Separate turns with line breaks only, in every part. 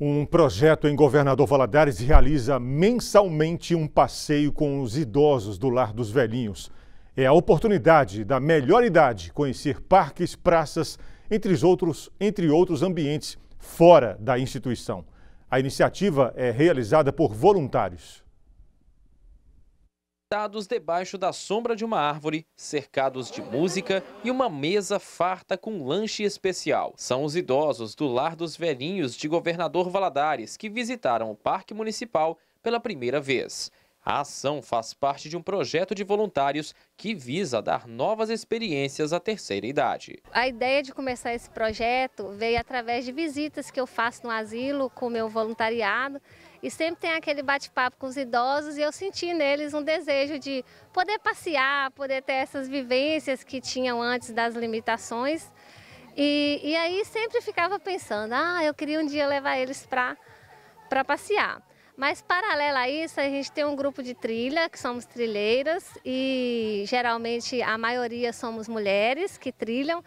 Um projeto em Governador Valadares realiza mensalmente um passeio com os idosos do Lar dos Velhinhos. É a oportunidade da melhor idade conhecer parques, praças, entre outros, entre outros ambientes fora da instituição. A iniciativa é realizada por voluntários sentados debaixo da sombra de uma árvore, cercados de música e uma mesa farta com lanche especial. São os idosos do Lar dos Velhinhos de Governador Valadares que visitaram o Parque Municipal pela primeira vez. A ação faz parte de um projeto de voluntários que visa dar novas experiências à terceira idade.
A ideia de começar esse projeto veio através de visitas que eu faço no asilo com o meu voluntariado e sempre tem aquele bate-papo com os idosos e eu senti neles um desejo de poder passear, poder ter essas vivências que tinham antes das limitações. E, e aí sempre ficava pensando, ah, eu queria um dia levar eles para passear. Mas paralela a isso, a gente tem um grupo de trilha, que somos trilheiras, e geralmente a maioria somos mulheres que trilham.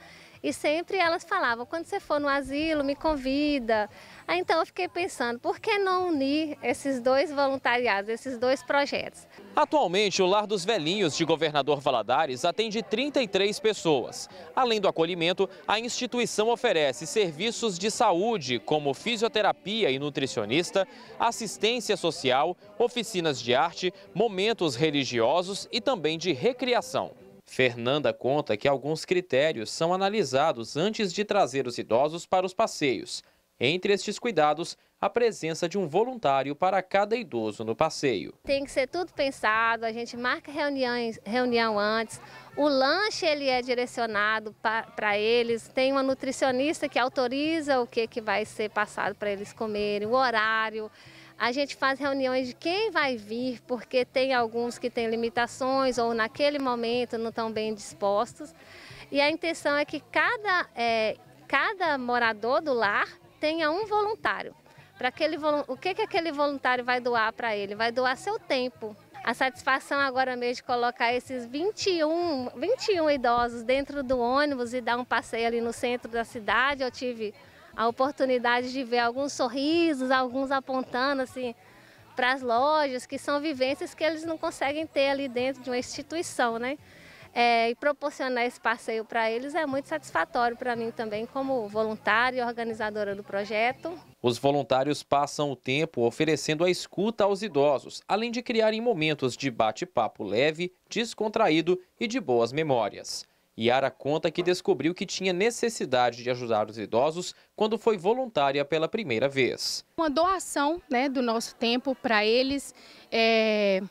E sempre elas falavam, quando você for no asilo, me convida. Aí, então eu fiquei pensando, por que não unir esses dois voluntariados, esses dois projetos?
Atualmente, o Lar dos Velhinhos de Governador Valadares atende 33 pessoas. Além do acolhimento, a instituição oferece serviços de saúde, como fisioterapia e nutricionista, assistência social, oficinas de arte, momentos religiosos e também de recreação. Fernanda conta que alguns critérios são analisados antes de trazer os idosos para os passeios. Entre estes cuidados, a presença de um voluntário para cada idoso no passeio.
Tem que ser tudo pensado, a gente marca reuniões, reunião antes, o lanche ele é direcionado para eles, tem uma nutricionista que autoriza o que, que vai ser passado para eles comerem, o horário, a gente faz reuniões de quem vai vir, porque tem alguns que têm limitações ou naquele momento não estão bem dispostos. E a intenção é que cada, é, cada morador do lar tenha um voluntário. Para aquele, o que, que aquele voluntário vai doar para ele? Vai doar seu tempo, a satisfação agora mesmo de colocar esses 21, 21 idosos dentro do ônibus e dar um passeio ali no centro da cidade. Eu tive a oportunidade de ver alguns sorrisos, alguns apontando assim para as lojas, que são vivências que eles não conseguem ter ali dentro de uma instituição, né? É, e proporcionar esse passeio para eles é muito satisfatório para mim também, como voluntária e organizadora do projeto.
Os voluntários passam o tempo oferecendo a escuta aos idosos, além de criarem momentos de bate-papo leve, descontraído e de boas memórias. Yara conta que descobriu que tinha necessidade de ajudar os idosos quando foi voluntária pela primeira vez.
Uma doação né, do nosso tempo para eles, é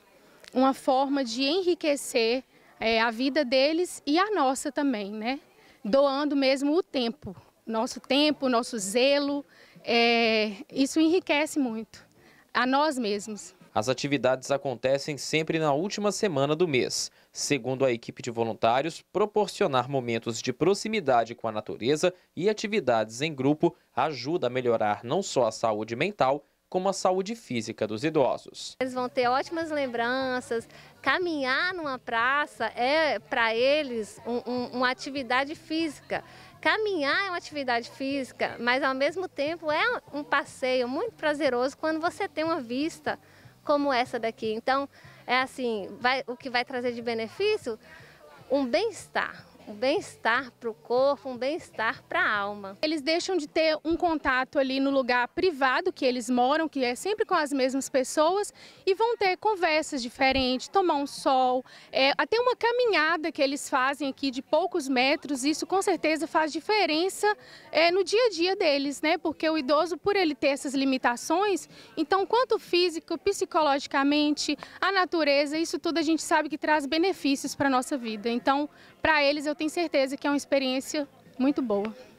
uma forma de enriquecer é, a vida deles e a nossa também, né? Doando mesmo o tempo, nosso tempo, nosso zelo, é, isso enriquece muito a nós mesmos.
As atividades acontecem sempre na última semana do mês. Segundo a equipe de voluntários, proporcionar momentos de proximidade com a natureza e atividades em grupo ajuda a melhorar não só a saúde mental, como a saúde física dos idosos.
Eles vão ter ótimas lembranças. Caminhar numa praça é, para eles, um, um, uma atividade física. Caminhar é uma atividade física, mas ao mesmo tempo é um passeio muito prazeroso quando você tem uma vista como essa daqui. Então, é assim, vai, o que vai trazer de benefício? Um bem-estar, um bem-estar para o corpo, um bem-estar para a alma. Eles deixam de ter um contato ali no lugar privado
que eles moram, que é sempre com as mesmas pessoas, e vão ter conversas diferentes, tomar um sol, é, até uma caminhada que eles fazem aqui de poucos metros. Isso com certeza faz diferença é, no dia a dia deles, né? Porque o idoso, por ele ter essas limitações, então quanto físico, psicologicamente, a natureza, isso tudo a gente sabe que traz benefícios para a nossa vida. Então, para eles eu tenho certeza que é uma experiência muito boa.